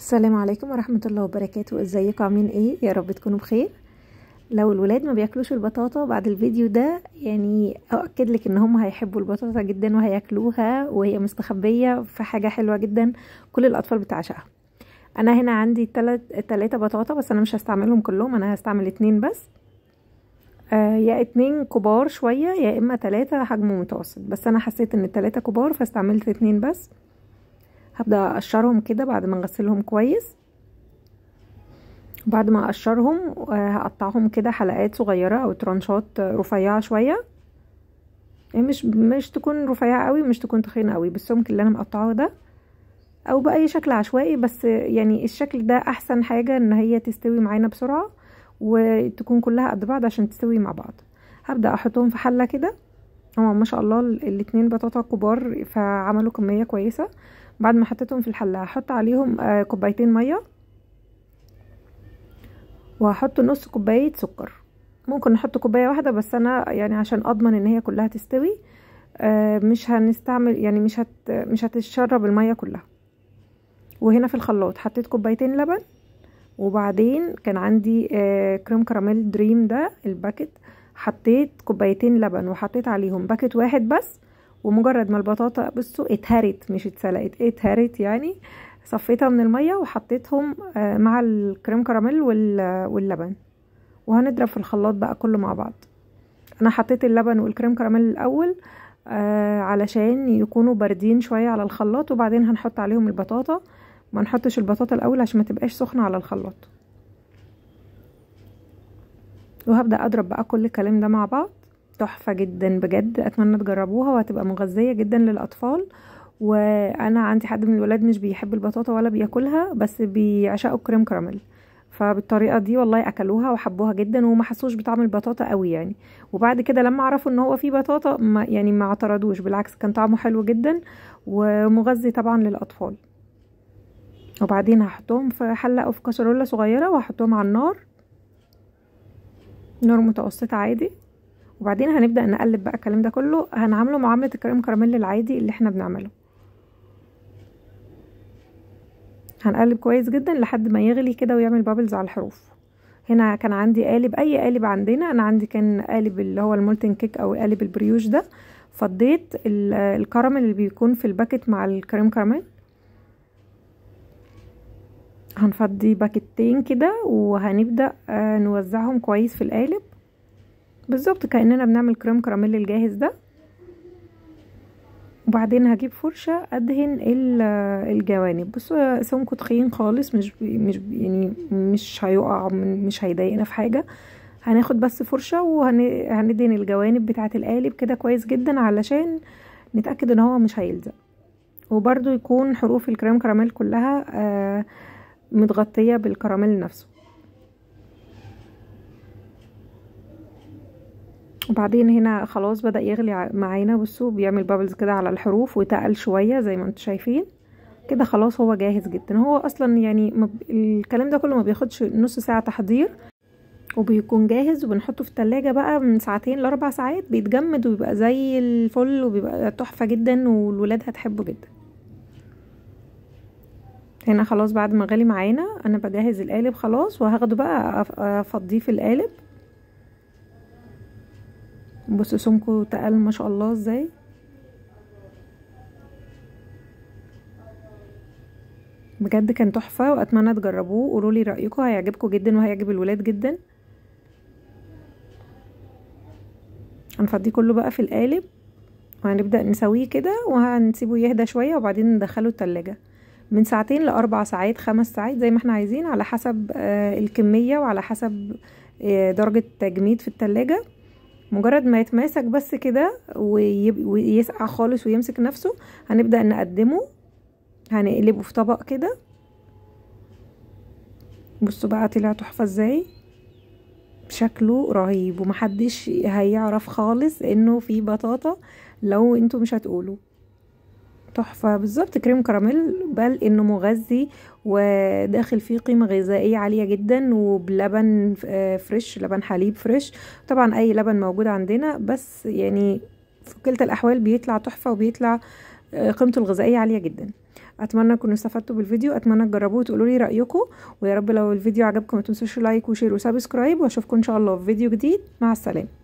السلام عليكم ورحمة الله وبركاته ازيكم عاملين ايه يا رب تكونوا بخير لو الولاد ما بياكلوش البطاطا بعد الفيديو ده يعني اؤكد لك ان هم هيحبوا البطاطا جدا وهياكلوها وهي مستخبية في حاجة حلوة جدا كل الاطفال بتعشقها انا هنا عندي تلات تلاتة بطاطا بس انا مش هستعملهم كلهم انا هستعمل اتنين بس آه يا اتنين كبار شوية يا اما تلاتة حجم متوسط بس انا حسيت ان التلاتة كبار فاستعملت اتنين بس هبدأ اقشرهم كده بعد ما نغسلهم كويس بعد ما اقشرهم آه، هقطعهم كده حلقات صغيرة او ترانشات آه، رفيعة شوية يعني مش مش تكون رفيعة قوي مش تكون تخينة قوي بالسمك اللي انا مقطعه ده او باي شكل عشوائي بس يعني الشكل ده احسن حاجة ان هي تستوي معانا بسرعة وتكون كلها قد بعض عشان تستوي مع بعض هبدأ احطهم في حلة كده هما ما شاء الله الاتنين بطاطا كبار فعملوا كمية كويسة بعد ما حطيتهم في الحلة هحط عليهم آه، كوبايتين مية وهحط نص كوباية سكر ممكن نحط كوباية واحدة بس انا يعني عشان اضمن ان هي كلها تستوي آه، مش هنستعمل يعني مش هت مش هتتشرب المية كلها وهنا في الخلاط حطيت كوبايتين لبن وبعدين كان عندي آه، كريم كراميل دريم ده الباكت حطيت كوبايتين لبن وحطيت عليهم باكت واحد بس ومجرد ما البطاطا بصوا اتهرت مش اتسلقت اتهرت يعني صفيتها من الميه وحطيتهم آه، مع الكريم كراميل واللبن وهنضرب في الخلاط بقى كله مع بعض انا حطيت اللبن والكريم كراميل الاول آه، علشان يكونوا باردين شويه على الخلاط وبعدين هنحط عليهم البطاطا ما نحطش البطاطا الاول عشان ما تبقاش سخنه على الخلاط وهبدأ أضرب بقى كل الكلام ده مع بعض تحفة جدا بجد أتمنى تجربوها وهتبقى مغذية جدا للأطفال وأنا عندي حد من الولاد مش بيحب البطاطا ولا بياكلها بس بيعشقوا الكريم كراميل فبالطريقه دي والله اكلوها وحبوها جدا وما حسوش بطعم البطاطا قوي يعني وبعد كده لما عرفوا ان هو فيه بطاطا ما يعني ما اعترضوش بالعكس كان طعمه حلو جدا ومغذي طبعا للاطفال وبعدين هحطهم في حله او في كاسرولة صغيره وهحطهم على النار نور متوسطة عادي وبعدين هنبدأ نقلب بقى الكلام ده كله هنعمله معاملة الكريم كراميل العادي اللي احنا بنعمله هنقلب كويس جدا لحد ما يغلي كده ويعمل بابلز على الحروف هنا كان عندي قالب اي قالب عندنا انا عندي كان قالب اللي هو المولتن كيك او قالب البريوش ده فضيت الكراميل اللي بيكون في الباكت مع الكريم كراميل هنفضي باكتين كده وهنبدأ آه، نوزعهم كويس في القالب بالظبط كأننا بنعمل كريم كراميل الجاهز ده وبعدين هجيب فرشة ادهن آه، الجوانب بصوا آه، سمكه تخين خالص مش مش يعني مش هيقع مش هيضايقنا في حاجة هناخد بس فرشة وهندهن الجوانب بتاعة القالب كده كويس جدا علشان نتأكد ان هو مش هيلزق وبرده يكون حروف الكريم كراميل كلها آه متغطية بالكراميل نفسه وبعدين هنا خلاص بدأ يغلي معانا بصوا بيعمل بابلز كده على الحروف وتقل شوية زي ما انتم شايفين كده خلاص هو جاهز جدا هو اصلا يعني الكلام ده كله ما بياخدش نص ساعة تحضير وبيكون جاهز وبنحطه في التلاجة بقى من ساعتين لاربع ساعات بيتجمد وبيبقى زي الفل وبيبقى تحفة جدا والولاد هتحبه جدا هنا خلاص بعد ما غلي معانا انا بجهز القالب خلاص وهاخده بقى افضيه في القالب بصوا سمكه تقل ما شاء الله ازاي بجد كان تحفه واتمنى تجربوه قولوا لي رايكم هيعجبكم جدا وهيعجب الولاد جدا هنفضيه كله بقى في القالب وهنبدا نسويه كده وهنسيبه يهدى شويه وبعدين ندخله التلاجة من ساعتين لأربع ساعات خمس ساعات زي ما احنا عايزين على حسب آه، الكمية وعلى حسب آه، درجة التجميد في التلاجة مجرد ما يتماسك بس كده ويسقع خالص ويمسك نفسه هنبدأ نقدمه هنقلبه في طبق كده بصوا بقى طلع تحفة ازاي شكله رهيب ومحدش هيعرف خالص انه في بطاطا لو انتوا مش هتقولوا تحفة بالظبط كريم كراميل بل انه مغذي وداخل فيه قيمة غذائية عالية جدا وبلبن آه، فريش لبن حليب فريش طبعا اي لبن موجود عندنا بس يعني في كلتا الاحوال بيطلع تحفة وبيطلع آه، قيمته الغذائية عالية جدا اتمنى تكونوا استفدتوا بالفيديو اتمنى تجربوه وتقولوا لي رايكم ويا رب لو الفيديو عجبكم ما تنسوش لايك وشير وسبسكرايب واشوفكم ان شاء الله في فيديو جديد مع السلامه